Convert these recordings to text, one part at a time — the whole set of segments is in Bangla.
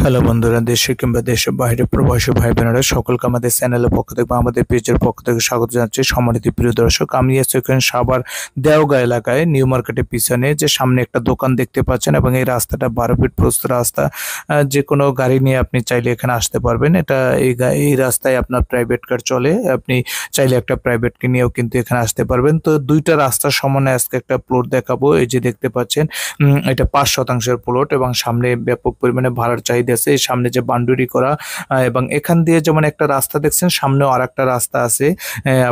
হ্যালো বন্ধুরা দেশে কিংবা দেশের বাইরে প্রবাসী ভাই বোনেরা সকলকে আমাদের চ্যানেলের পক্ষ থেকে বা আমাদের পেজের পক্ষ থেকে স্বাগত জানাচ্ছি সম্মানিত প্রিয় দর্শক আমি আছি এখানে সাবার দেওগা এলাকায় নিউ মার্কেটের পিছনে যে সামনে একটা দোকান দেখতে পাচ্ছেন এবং এই রাস্তাটা বারো ফিট প্রস্তুত রাস্তা যে কোনো গাড়ি নিয়ে আপনি চাইলে এখানে আসতে পারবেন এটা এই এই রাস্তায় আপনার প্রাইভেট কার চলে আপনি চাইলে একটা প্রাইভেটকে নিয়েও কিন্তু এখানে আসতে পারবেন তো দুইটা রাস্তার সমন্বয়ে আজকে একটা প্লট দেখাবো এই যে দেখতে পাচ্ছেন এটা পাঁচ শতাংশের প্লট এবং সামনে ব্যাপক পরিমাণে ভাড়ার চাই যাইতেছে সামনে যে বাউন্ডারি করা এবং এখান দিয়ে যেমন একটা রাস্তা দেখছেন সামনেও আর একটা রাস্তা আছে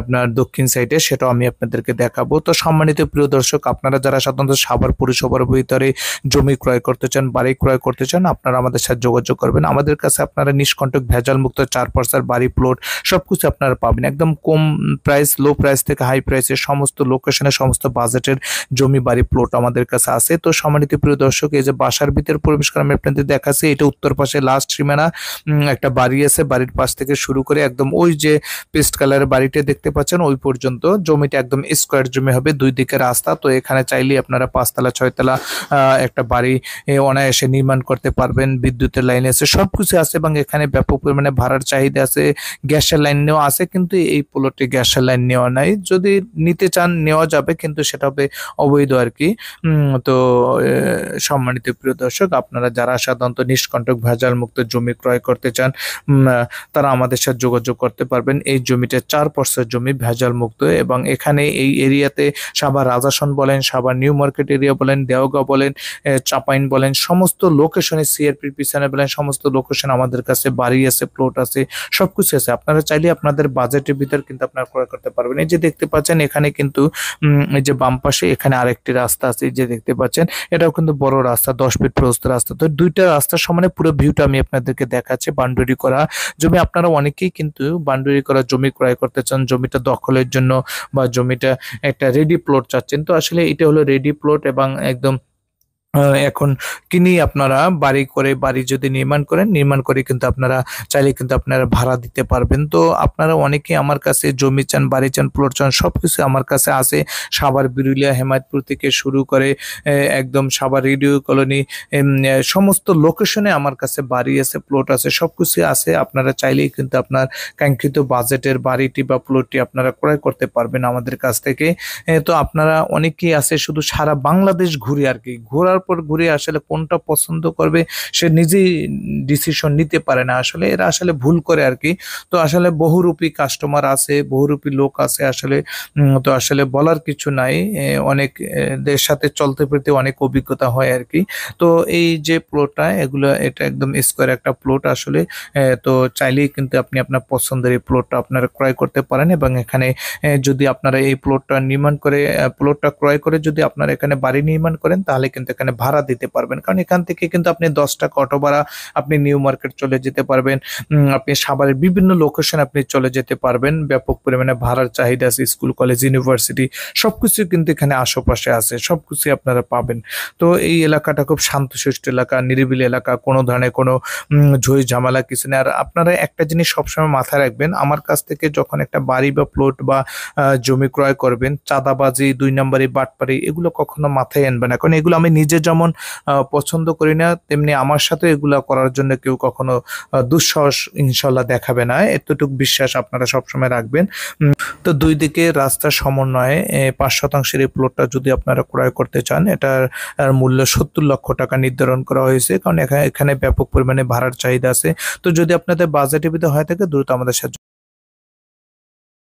আপনার দক্ষিণ সাইডে সেটাও আমি আপনাদেরকে দেখাবো তো সম্মানিত প্রিয় দর্শক আপনারা যারা সাধারণত সাভার পৌরসভার ভিতরে জমি ক্রয় করতে চান বাড়ি ক্রয় করতে চান আপনারা আমাদের সাথে যোগাযোগ করবেন আমাদের কাছে আপনারা নিষ্কণ্টক ভেজাল মুক্ত চার পার্সার বাড়ি প্লট সব কিছু আপনারা পাবেন একদম কম প্রাইস লো প্রাইস থেকে হাই প্রাইসের সমস্ত লোকেশনে সমস্ত বাজেটের জমি বাড়ি প্লট আমাদের কাছে আছে তো সম্মানিত প্রিয় দর্শক এই যে বাসার ভিতরে প্রবেশ করে আমি আপনাদের দেখাচ্ছি এটা উত্তর পাশে লাস্ট সীমানা একটা বাড়ি আছে বাড়ির পাশ থেকে শুরু করে একদম ওই যে পেস্ট কালারের বাড়িটা দেখতে পাচ্ছেন ওই পর্যন্ত জমিটা একদম স্কোয়ার জমি হবে দুই দিকে রাস্তা তো এখানে চাইলে আপনারা পাঁচতলা ছয়তলা একটা বাড়ি অনায়াসে নির্মাণ করতে পারবেন বিদ্যুতের লাইন আছে সব কিছু আছে এবং এখানে ব্যাপক পরিমাণে ভাড়ার চাহিদা আছে গ্যাসের লাইন নেওয়া আছে কিন্তু এই প্লটে গ্যাসের লাইন নেওয়া নাই যদি নিতে চান নেওয়া যাবে কিন্তু সেটা হবে অবৈধ আর কি তো সম্মানিত প্রিয় দর্শক আপনারা যারা সাধারণত নিষ্কণ্ঠ মাদক ভেজাল মুক্ত জমি ক্রয় করতে চান তারা আমাদের সাথে যোগাযোগ করতে পারবেন এই জমিটা চার পার্সেন্ট জমি ভেজাল মুক্ত এবং এখানে এই এরিয়াতে সাবা রাজাসন বলেন সাবা নিউ মার্কেট এরিয়া বলেন দেওগা বলেন চাপাইন বলেন সমস্ত লোকেশনে সিআরপির পিছনে বলেন সমস্ত লোকেশন আমাদের কাছে বাড়ি আছে প্লট আছে সবকিছু আছে আপনারা চাইলে আপনাদের বাজেটের ভিতর কিন্তু আপনারা ক্রয় করতে পারবেন এই যে দেখতে পাচ্ছেন এখানে কিন্তু এই যে বাম পাশে এখানে আরেকটি রাস্তা আছে যে দেখতে পাচ্ছেন এটাও কিন্তু বড় রাস্তা দশ ফিট প্রস্ত রাস্তা তো দুইটা রাস্তার সমানে পুরো ভিউটা আমি আপনাদেরকে দেখাচ্ছি বাউন্ডারি করা জমি আপনারা অনেকেই কিন্তু বাউন্ডারি করা জমি ক্রয় করতে চান জমিটা দখলের জন্য বা জমিটা একটা রেডি প্লট চাচ্ছেন তো আসলে এটা হলো রেডি প্লট এবং একদম এখন কিনি আপনারা বাড়ি করে বাড়ি যদি নির্মাণ করেন নির্মাণ করে কিন্তু আপনারা চাইলে কিন্তু আপনারা ভাড়া দিতে পারবেন তো আপনারা অনেকে আমার কাছে জমি চান বাড়ি চান প্লট চান সব কিছু আমার কাছে আছে সাভার বিরুলিয়া হেমায়তপুর থেকে শুরু করে একদম সাভার রেডিও কলোনি সমস্ত লোকেশনে আমার কাছে বাড়ি আছে প্লট আছে সব কিছু আছে আপনারা চাইলেই কিন্তু আপনার কাঙ্ক্ষিত বাজেটের বাড়িটি বা প্লটটি আপনারা ক্রয় করতে পারবেন আমাদের কাছ থেকে তো আপনারা অনেকেই আছে শুধু সারা বাংলাদেশ ঘুরে আর কি ঘোরার করার পর ঘুরে আসলে কোনটা পছন্দ করবে সে নিজেই ডিসিশন নিতে পারে না আসলে এরা আসলে ভুল করে আর কি তো আসলে বহুরূপী কাস্টমার আছে বহুরূপী লোক আছে আসলে তো আসলে বলার কিছু নাই অনেকদের সাথে চলতে ফিরতে অনেক অভিজ্ঞতা হয় আর কি তো এই যে প্লটটা এগুলো এটা একদম স্কোয়ার একটা প্লোট আসলে তো চাইলেই কিন্তু আপনি আপনার পছন্দের এই প্লোটটা আপনারা ক্রয় করতে পারেন এবং এখানে যদি আপনারা এই প্লটটা নির্মাণ করে প্লটটা ক্রয় করে যদি আপনারা এখানে বাড়ি নির্মাণ করেন তাহলে কিন্তু এখানে মানে ভাড়া দিতে পারবেন কারণ এখান থেকে কিন্তু আপনি দশটা কটো অটো ভাড়া আপনি নিউ মার্কেট চলে যেতে পারবেন আপনি সাভারের বিভিন্ন লোকেশন আপনি চলে যেতে পারবেন ব্যাপক পরিমাণে ভাড়ার চাহিদা আছে স্কুল কলেজ ইউনিভার্সিটি সব কিছু কিন্তু এখানে আশেপাশে আছে সব কিছু আপনারা পাবেন তো এই এলাকাটা খুব শান্তশিষ্ট এলাকা নিরিবিলি এলাকা কোনো ধরনের কোনো ঝই ঝামেলা কিছু নেই আর আপনারা একটা জিনিস সবসময় মাথায় রাখবেন আমার কাছ থেকে যখন একটা বাড়ি বা প্লট বা জমি ক্রয় করবেন চাঁদাবাজি দুই নম্বরে বাটপাড়ি এগুলো কখনো মাথায় আনবে না কারণ এগুলো আমি নিজে যেমন পছন্দ করি না তেমনি আমার সাথে এগুলা করার জন্য কেউ কখনো দুঃসাহস ইনশাল্লাহ দেখাবে না এতটুকু বিশ্বাস আপনারা সবসময় রাখবেন তো দুই দিকে রাস্তার সমন্বয়ে পাঁচ শতাংশের এই প্লটটা যদি আপনারা ক্রয় করতে চান এটার মূল্য সত্তর লক্ষ টাকা নির্ধারণ করা হয়েছে কারণ এখানে ব্যাপক পরিমাণে ভাড়ার চাহিদা আছে তো যদি আপনাদের বাজেটের ভিতরে হয়ে থাকে দ্রুত আমাদের সাথে